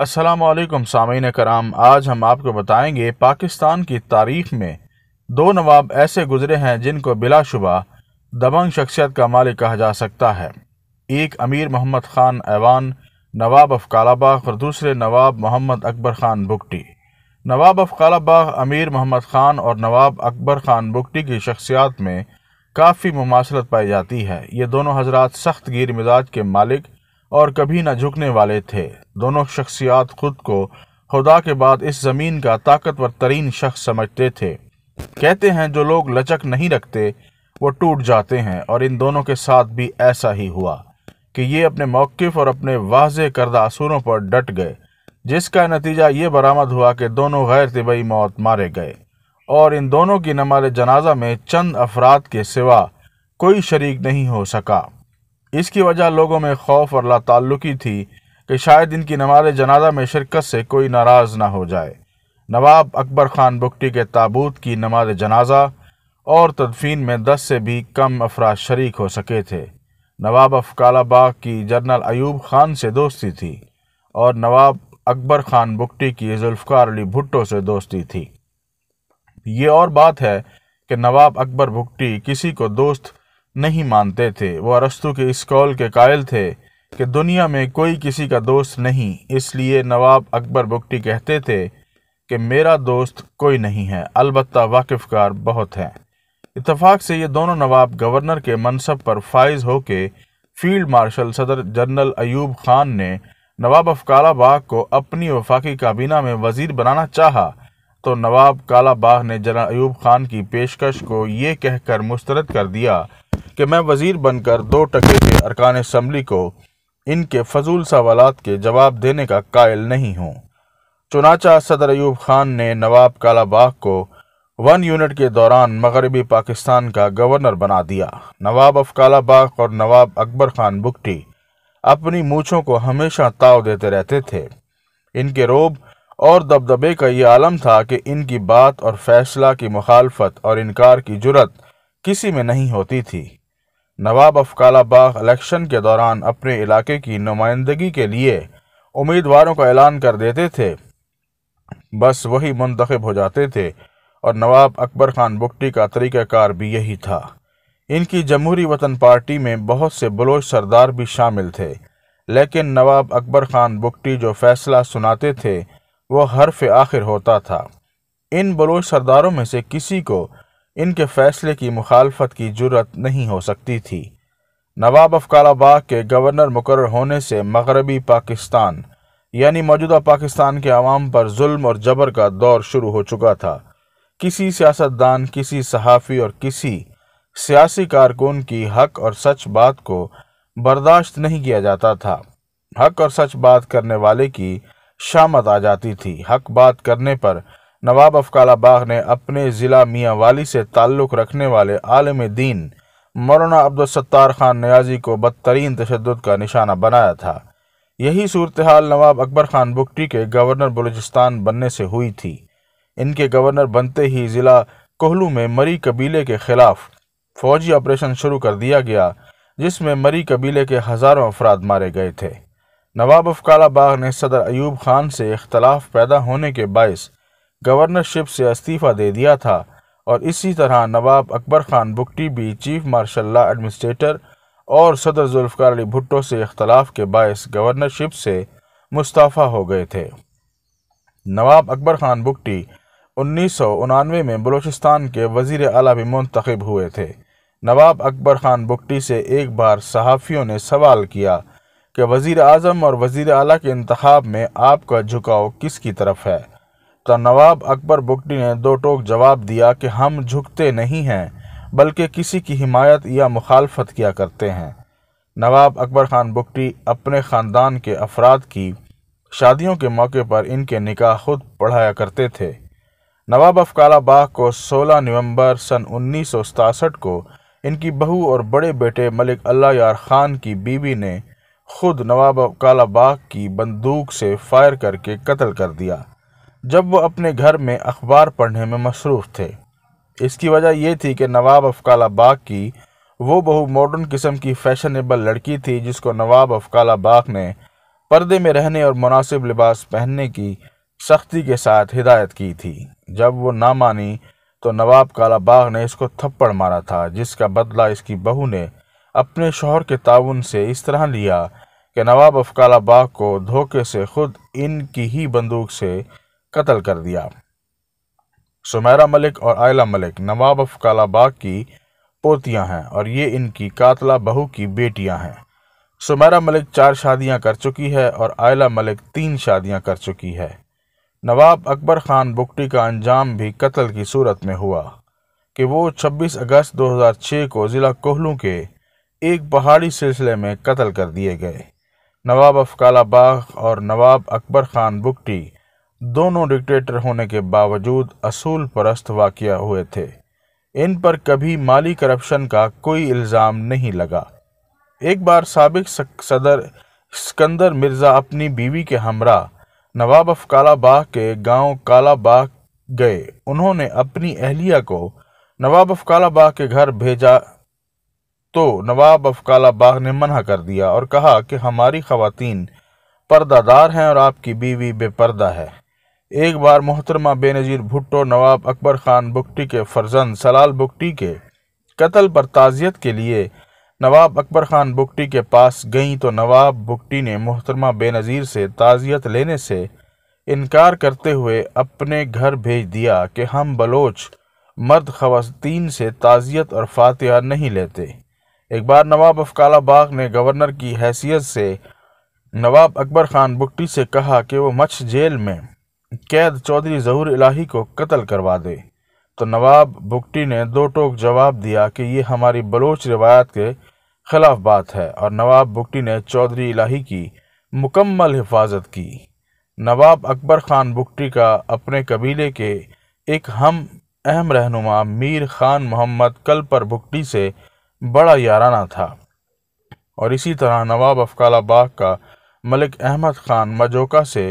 असलम सामीन कराम आज हम आपको बताएंगे पाकिस्तान की तारीख में दो नवाब ऐसे गुजरे हैं जिनको बिलाशुबा दबंग शख्सियत का मालिक कहा जा सकता है एक अमीर मोहम्मद ख़ान ऐवान नवाब अफ कालाबाग और दूसरे नवाब मोहम्मद अकबर ख़ान बुगटी नवाब अफ कालाबाग अमीर मोहम्मद ख़ान और नवाब अकबर ख़ान बुगटी की शख्सियात में काफ़ी ममासलत पाई जाती है ये दोनों हजरात सख्त गिर मिजाज के मालिक और कभी न झुकने वाले थे दोनों शख्सियात खुद को खुदा के बाद इस ज़मीन का ताकतवर तरीन शख्स समझते थे कहते हैं जो लोग लचक नहीं रखते वो टूट जाते हैं और इन दोनों के साथ भी ऐसा ही हुआ कि ये अपने मौकफ़ और अपने वाज करदा असूरों पर डट गए जिसका नतीजा ये बरामद हुआ कि दोनों गैर तबई मौत मारे गए और इन दोनों की नमाज जनाजा में चंद अफराद के सिवा कोई शरीक नहीं हो सका इसकी वजह लोगों में खौफ और लाताल्लुकी थी कि शायद इनकी नमाज जनाजा में शिरकत से कोई नाराज़ ना हो जाए नवाब अकबर ख़ान बुगटी के ताबूत की नमाज जनाजा और तदफीन में दस से भी कम अफराज शरीक हो सके थे नवाब अफकालाबाग की जनरल ऐब ख़ान से दोस्ती थी और नवाब अकबर ख़ान बुगटी की जुल्फ़ार अली भुट्टो से दोस्ती थी ये और बात है कि नवाब अकबर भुगटी किसी को दोस्त नहीं मानते थे वो अरस्तु के इस कौल के कायल थे कि दुनिया में कोई किसी का दोस्त नहीं इसलिए नवाब अकबर बुगटी कहते थे कि मेरा दोस्त कोई नहीं है अलबत् वाकिफकार बहुत हैं इतफाक़ से ये दोनों नवाब गवर्नर के मनसब पर फाइज होके फील्ड मार्शल सदर जनरल अयूब खान ने नवाब अफकालाबाग को अपनी वफाकी काबीना में वजीर बनाना चाहा तो नवाब कालाबाग ने जना अयूब खान की पेशकश को ये कहकर मुस्तरद कर दिया कि मैं वज़ीर बनकर दो टके के अरकान असम्बली को इनके फजूल सवालत के जवाब देने का कायल नहीं हूँ चुनाचा सदर अयूब खान ने नवाब कालाबाग को वन यूनिट के दौरान मगरबी पाकिस्तान का गवर्नर बना दिया नवाब अफ कालाबाग और नवाब अकबर खान बुकटी अपनी मूछों को हमेशा ताव देते रहते थे इनके रोब और दबदबे का ये आलम था कि इनकी बात और फैसला की मुखालफत और इनकार की जुरत किसी में नहीं होती थी नवाब ऑफ कालाबाग इलेक्शन के दौरान अपने इलाके की नुमाइंदगी के लिए उम्मीदवारों का ऐलान कर देते थे बस वही मुंतखब हो जाते थे और नवाब अकबर खान बुगटी का तरीक़ाकार भी यही था इनकी जमहूरी वतन पार्टी में बहुत से बलोच सरदार भी शामिल थे लेकिन नवाब अकबर खान बुगटी जो फैसला सुनाते थे व हर्फ आखिर होता था इन बलोच सरदारों में से किसी को इनके फैसले की मुखालफत की जरूरत नहीं हो सकती थी नवाब अफकालाबाग के गवर्नर मुकर होने से मगरबी पाकिस्तान यानी मौजूदा पाकिस्तान के आवाम पर जुल्म और जबर का दौर शुरू हो चुका था किसी सियासतदान किसी सहाफ़ी और किसी सियासी कारकुन की हक और सच बात को बर्दाश्त नहीं किया जाता था हक और सच बात करने वाले की शामत आ जाती थी हक बात करने पर नवाब बाग ने अपने ज़िला मियाँ वाली से ताल्लुक़ रखने वाले आलम दीन मौलाना अब्दुलसत्तार खान न्याजी को बदतरीन तशद का निशाना बनाया था यही सूरत हाल नवाब अकबर खान बुकटी के गवर्नर बलूचिस्तान बनने से हुई थी इनके गवर्नर बनते ही ज़िला कोहलू में मरी कबीले के ख़िलाफ़ फ़ौजी ऑपरेशन शुरू कर दिया गया जिसमें मरी कबीले के हज़ारों अफराद मारे गए थे नवाब ऑफ कालाबाग ने सदर अयूब खान से इख्तलाफ पैदा होने के बायस गवर्नरशिप से इस्तीफ़ा दे दिया था और इसी तरह नवाब अकबर खान बुकटी भी चीफ मार्शल ला एडमिनिस्ट्रेटर और सदर जुल्फकार अली भुट्टो से इख्तलाफ के बायस गवर्नरशिप से मुस्तफ़ा हो गए थे नवाब अकबर खान बुकटी उन्नीस सौ उनानवे में बलूचिस्तान के वजीर अला भी मुंतखब हुए थे नवाब अकबर खान बुकटी से एक बार सहाफ़ियों ने सवाल किया कि वजीर अजम और वजीर अला के इंतब में आपका झुकाव किसकी तरफ है तो नवाब अकबर बुगटी ने दो टोक जवाब दिया कि हम झुकते नहीं हैं बल्कि किसी की हिमायत या मुखालफत किया करते हैं नवाब अकबर ख़ान बुगटी अपने ख़ानदान के अफराद की शादियों के मौके पर इनके निकाह खुद पढ़ाया करते थे नवाब अफकालाबाग को 16 नवंबर सन उन्नीस को इनकी बहू और बड़े बेटे मलिक अल्लाह यार ख़ान की बीवी ने खुद नवाब कालाबाग की बंदूक से फायर करके कत्ल कर दिया जब वो अपने घर में अखबार पढ़ने में मसरूफ़ थे इसकी वजह यह थी कि नवाब बाग की वो बहु मॉडर्न किस्म की फैशनेबल लड़की थी जिसको नवाब बाग ने पर्दे में रहने और मुनासिब लिबास पहनने की सख्ती के साथ हिदायत की थी जब वो ना मानी तो नवाब कालाबाग ने इसको थप्पड़ मारा था जिसका बदला इसकी बहू ने अपने शोहर के ताउन से इस तरह लिया कि नवाब बाग को धोखे से खुद इनकी ही बंदूक से कत्ल कर दिया सुमेरा मलिक और आयला मलिक नवाब अफकाला बाग की पोतियां हैं और ये इनकी कातला बहू की बेटियां हैं सुमेरा मलिक चार शादियां कर चुकी है और आयला मलिक तीन शादियां कर चुकी है नवाब अकबर ख़ान बुकटी का अंजाम भी कत्ल की सूरत में हुआ कि वो 26 अगस्त 2006 को ज़िला कोहलू के एक पहाड़ी सिलसिले में कत्ल कर दिए गए नवाब अफकाला बाग और नवाब अकबर खान बुकटी दोनों डिक्टेटर होने के बावजूद असूल परस्त वाक़ हुए थे इन पर कभी माली करप्शन का कोई इल्ज़ाम नहीं लगा एक बार सबक सदर सिकंदर मिर्ज़ा अपनी बीवी के हमरा नवाब अफ बाग के गांव कालाबाग गए उन्होंने अपनी अहलिया को नवाब अफ बाग के घर भेजा तो नवाब अफकाला बाग ने मना कर दिया और कहा कि हमारी खातन पर्दादार हैं और आपकी बीवी बेपर्दा है एक बार मोहतरमा बेनज़ीर भुट्टो नवाब अकबर ख़ान बुगटी के फर्जंद सलाल बुगटी के कत्ल पर ताज़ियत के लिए नवाब अकबर ख़ान बुगटी के पास गईं तो नवाब बुगटी ने मोहतरमा बेनज़ीर से ताज़ियत लेने से इनकार करते हुए अपने घर भेज दिया कि हम बलोच मर्द खवतिन से ताज़ियत और फातह नहीं लेते एक बार नवाब अफकाला बाग ने गवर्नर की हैसियत से नवाब अकबर ख़ान बुट्टी से कहा कि वो मच्छ जेल में कैद चौधरी जहूर इलाही को कत्ल करवा दे तो नवाब बुगटी ने दो टोक जवाब दिया कि ये हमारी बलोच रिवायत के ख़िलाफ़ बात है और नवाब बुगटी ने चौधरी इलाही की मुकम्मल हिफाजत की नवाब अकबर ख़ान बुगटी का अपने कबीले के एक हम अहम रहनुमा मीर ख़ान मोहम्मद कल पर बुगटी से बड़ा याराना था और इसी तरह नवाब अफकालाबाग का मलिक अहमद ख़ान मजोका से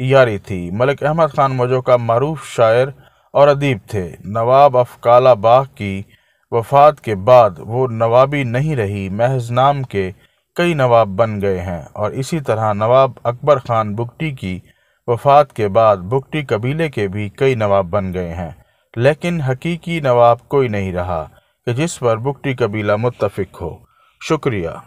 यारी थी मलिक अहमद ख़ान मजोका मरूफ शायर और अदीब थे नवाब अफकालाबाग की वफात के बाद वो नवाबी नहीं रही महज नाम के कई नवाब बन गए हैं और इसी तरह नवाब अकबर ख़ान बुगटी की वफात के बाद बुगटी कबीले के भी कई नवाब बन गए हैं लेकिन हकीकी नवाब कोई नहीं रहा कि जिस पर बुकटी कबीला मुतफिक हो शुक्रिया